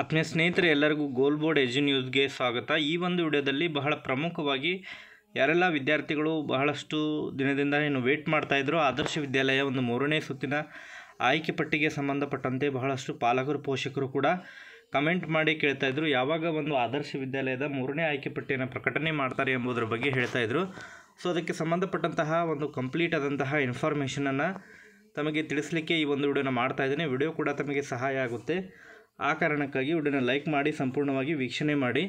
ಆತ್ಮೀಯ ಸ್ನೇಹಿತರೆ ಎಲ್ಲರಿಗೂ ಗೋಲ್ ಬೋರ್ಡ್ ಎಜು ನ್ಯೂಸ್ಗೆ ಸ್ವಾಗತ ಈ ಒಂದು ವಿಡಿಯೋದಲ್ಲಿ ಬಹಳ ಪ್ರಮುಖವಾಗಿ ಯಾರೆಲ್ಲ ವಿದ್ಯಾರ್ಥಿಗಳು ಬಹಳಷ್ಟು ದಿನದಿಂದ ಏನು ವೇಟ್ ಮಾಡ್ತಾಯಿದ್ರು ಆದರ್ಶ ವಿದ್ಯಾಲಯ ಒಂದು ಮೂರನೇ ಸುತ್ತಿನ ಆಯ್ಕೆ ಪಟ್ಟಿಗೆ ಸಂಬಂಧಪಟ್ಟಂತೆ ಬಹಳಷ್ಟು ಪಾಲಕರು ಪೋಷಕರು ಕೂಡ ಕಮೆಂಟ್ ಮಾಡಿ ಕೇಳ್ತಾಯಿದ್ರು ಯಾವಾಗ ಒಂದು ಆದರ್ಶ ವಿದ್ಯಾಲಯದ ಮೂರನೇ ಆಯ್ಕೆ ಪಟ್ಟಿಯನ್ನು ಪ್ರಕಟಣೆ ಮಾಡ್ತಾರೆ ಎಂಬುದರ ಬಗ್ಗೆ ಹೇಳ್ತಾಯಿದ್ರು ಸೊ ಅದಕ್ಕೆ ಸಂಬಂಧಪಟ್ಟಂತಹ ಒಂದು ಕಂಪ್ಲೀಟ್ ಆದಂತಹ ಇನ್ಫಾರ್ಮೇಷನನ್ನು ತಮಗೆ ತಿಳಿಸಲಿಕ್ಕೆ ಈ ಒಂದು ವಿಡಿಯೋನ ಮಾಡ್ತಾ ವಿಡಿಯೋ ಕೂಡ ತಮಗೆ ಸಹಾಯ ಆಗುತ್ತೆ ಆ ಕಾರಣಕ್ಕಾಗಿ ವಿಡಿಯೋನ ಲೈಕ್ ಮಾಡಿ ಸಂಪೂರ್ಣವಾಗಿ ವೀಕ್ಷಣೆ ಮಾಡಿ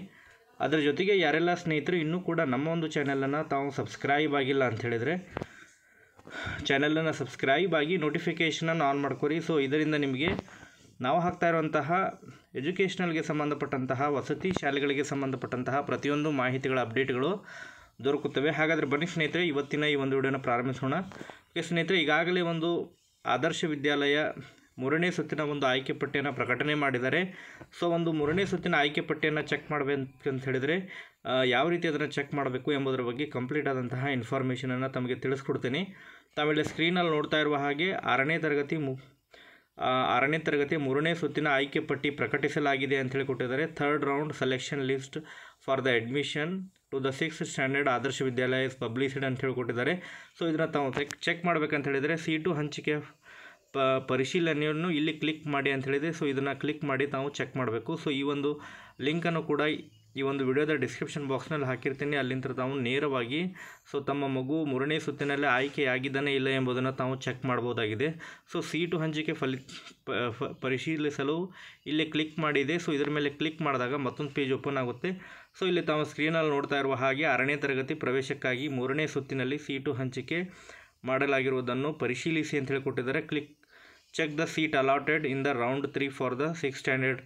ಅದರ ಜೊತೆಗೆ ಯಾರೆಲ್ಲ ಸ್ನೇಹಿತರು ಇನ್ನೂ ಕೂಡ ನಮ್ಮ ಒಂದು ಚಾನಲನ್ನು ತಾವು ಸಬ್ಸ್ಕ್ರೈಬ್ ಆಗಿಲ್ಲ ಅಂತ ಚಾನೆಲನ್ನು ಸಬ್ಸ್ಕ್ರೈಬ್ ಆಗಿ ನೋಟಿಫಿಕೇಷನನ್ನು ಆನ್ ಮಾಡ್ಕೊರಿ ಸೊ ಇದರಿಂದ ನಿಮಗೆ ನಾವು ಹಾಕ್ತಾ ಇರುವಂತಹ ಎಜುಕೇಷ್ನಲ್ಗೆ ಸಂಬಂಧಪಟ್ಟಂತಹ ವಸತಿ ಶಾಲೆಗಳಿಗೆ ಸಂಬಂಧಪಟ್ಟಂತಹ ಪ್ರತಿಯೊಂದು ಮಾಹಿತಿಗಳ ಅಪ್ಡೇಟ್ಗಳು ದೊರಕುತ್ತವೆ ಹಾಗಾದರೆ ಬನ್ನಿ ಸ್ನೇಹಿತರೆ ಇವತ್ತಿನ ಈ ಒಂದು ವಿಡಿಯೋನ ಪ್ರಾರಂಭಿಸೋಣ ಸ್ನೇಹಿತರೆ ಈಗಾಗಲೇ ಒಂದು ಆದರ್ಶ ವಿದ್ಯಾಲಯ ಮೂರನೇ ಸುತ್ತಿನ ಒಂದು ಆಯ್ಕೆ ಪಟ್ಟಿಯನ್ನು ಪ್ರಕಟಣೆ ಮಾಡಿದ್ದಾರೆ ಸೊ ಒಂದು ಮೂರನೇ ಸುತ್ತಿನ ಆಯ್ಕೆ ಪಟ್ಟಿಯನ್ನು ಚೆಕ್ ಮಾಡಬೇಕಂತ ಹೇಳಿದರೆ ಯಾವ ರೀತಿ ಅದನ್ನು ಚೆಕ್ ಮಾಡಬೇಕು ಎಂಬುದರ ಬಗ್ಗೆ ಕಂಪ್ಲೀಟ್ ಆದಂತಹ ಇನ್ಫಾರ್ಮೇಷನನ್ನು ತಮಗೆ ತಿಳಿಸ್ಕೊಡ್ತೀನಿ ತಾವಿಲ್ಲಿ ಸ್ಕ್ರೀನಲ್ಲಿ ನೋಡ್ತಾ ಇರುವ ಹಾಗೆ ಆರನೇ ತರಗತಿ ಮು ಆರನೇ ತರಗತಿ ಮೂರನೇ ಸುತ್ತಿನ ಆಯ್ಕೆ ಪಟ್ಟಿ ಪ್ರಕಟಿಸಲಾಗಿದೆ ಅಂತ ಕೊಟ್ಟಿದ್ದಾರೆ third round selection list for the admission to the six standard Adarsha Vidyalaya is published ಅಂತ ಹೇಳಿಕೊಟ್ಟಿದ್ದಾರೆ ಸೊ ಇದನ್ನು ತಾವು ಚೆಕ್ ಚೆಕ್ ಮಾಡಬೇಕಂತ ಹೇಳಿದರೆ ಸೀಟು ಹಂಚಿಕೆ ಪ ಪರಿಶೀಲನೆಯನ್ನು ಇಲ್ಲಿ ಕ್ಲಿಕ್ ಮಾಡಿ ಅಂತ ಹೇಳಿದೆ ಸೊ ಇದನ್ನು ಕ್ಲಿಕ್ ಮಾಡಿ ತಾವು ಚೆಕ್ ಮಾಡಬೇಕು ಸೊ ಈ ಒಂದು ಲಿಂಕನ್ನು ಕೂಡ ಈ ಒಂದು ವಿಡಿಯೋದ ಡಿಸ್ಕ್ರಿಪ್ಷನ್ ಬಾಕ್ಸ್ನಲ್ಲಿ ಹಾಕಿರ್ತೀನಿ ಅಲ್ಲಿಂದ ತಾವು ನೇರವಾಗಿ ಸೊ ತಮ್ಮ ಮಗು ಮೂರನೇ ಸುತ್ತಿನಲ್ಲಿ ಆಯ್ಕೆಯಾಗಿದ್ದಾನೆ ಇಲ್ಲ ಎಂಬುದನ್ನು ತಾವು ಚೆಕ್ ಮಾಡ್ಬೋದಾಗಿದೆ ಸೊ ಸೀಟು ಹಂಚಿಕೆ ಫಲಿ ಪರಿಶೀಲಿಸಲು ಇಲ್ಲಿ ಕ್ಲಿಕ್ ಮಾಡಿದೆ ಸೊ ಇದರ ಮೇಲೆ ಕ್ಲಿಕ್ ಮಾಡಿದಾಗ ಮತ್ತೊಂದು ಪೇಜ್ ಓಪನ್ ಆಗುತ್ತೆ ಸೊ ಇಲ್ಲಿ ತಾವು ಸ್ಕ್ರೀನಲ್ಲಿ ನೋಡ್ತಾ ಇರುವ ಹಾಗೆ ಆರನೇ ತರಗತಿ ಪ್ರವೇಶಕ್ಕಾಗಿ ಮೂರನೇ ಸುತ್ತಿನಲ್ಲಿ ಸೀಟು ಹಂಚಿಕೆ ಮಾಡಲಾಗಿರುವುದನ್ನು ಪರಿಶೀಲಿಸಿ ಅಂತ ಹೇಳಿ ಕೊಟ್ಟಿದ್ದಾರೆ click check the seat allotted in the round three for the six standard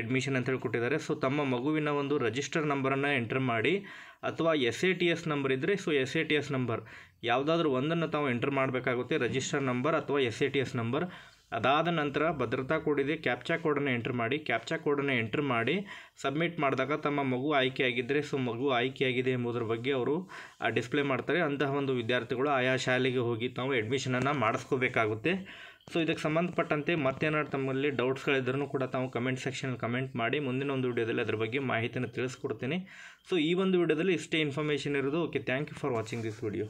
admission ಅಂತೇಳಿ ಕೊಟ್ಟಿದ್ದಾರೆ ಸೊ ತಮ್ಮ ಮಗುವಿನ ಒಂದು ರಿಜಿಸ್ಟರ್ ನಂಬರನ್ನು ಎಂಟರ್ ಮಾಡಿ ಅಥವಾ S A T S number ಇದ್ದರೆ so S A T S number ಯಾವುದಾದ್ರೂ ಒಂದನ್ನು ತಾವು ಎಂಟರ್ ಮಾಡಬೇಕಾಗುತ್ತೆ ರಿಜಿಸ್ಟರ್ ನಂಬರ್ ಅಥವಾ S A T S number ಅದಾದ ನಂತರ ಭದ್ರತಾ ಕೋಡಿದೆ ಕ್ಯಾಪ್ಚಾ ಕೋಡನ್ನು ಎಂಟರ್ ಮಾಡಿ ಕ್ಯಾಪ್ಚಾ ಕೋಡನ್ನು ಎಂಟರ್ ಮಾಡಿ ಸಬ್ಮಿಟ್ ಮಾಡಿದಾಗ ತಮ್ಮ ಮಗು ಆಯ್ಕೆಯಾಗಿದ್ದರೆ ಸೊ ಮಗು ಆಯ್ಕೆಯಾಗಿದೆ ಎಂಬುದರ ಬಗ್ಗೆ ಅವರು ಡಿಸ್ಪ್ಲೇ ಮಾಡ್ತಾರೆ ಅಂತಹ ಒಂದು ವಿದ್ಯಾರ್ಥಿಗಳು ಆಯಾ ಶಾಲೆಗೆ ಹೋಗಿ ತಾವು ಅಡ್ಮಿಷನನ್ನು ಮಾಡಿಸ್ಕೋಬೇಕಾಗುತ್ತೆ ಸೊ ಇದಕ್ಕೆ ಸಂಬಂಧಪಟ್ಟಂತೆ ಮತ್ತೇನಾದ್ರು ತಮ್ಮಲ್ಲಿ ಡೌಟ್ಸ್ಗಳಿದ್ರೂ ಕೂಡ ತಾವು ಕಮೆಂಟ್ ಸೆಕ್ಷನಲ್ಲಿ ಕಮೆಂಟ್ ಮಾಡಿ ಮುಂದಿನ ಒಂದು ವಿಡಿಯೋದಲ್ಲಿ ಅದರ ಬಗ್ಗೆ ಮಾಹಿತಿಯನ್ನು ತಿಳಿಸ್ಕೊಡ್ತೀನಿ ಸೊ ಈ ಒಂದು ವಿಡಿಯೋದಲ್ಲಿ ಇಷ್ಟೇ ಇನ್ಫಾರ್ಮೇಷನ್ ಇರೋದು okay thank you for watching this video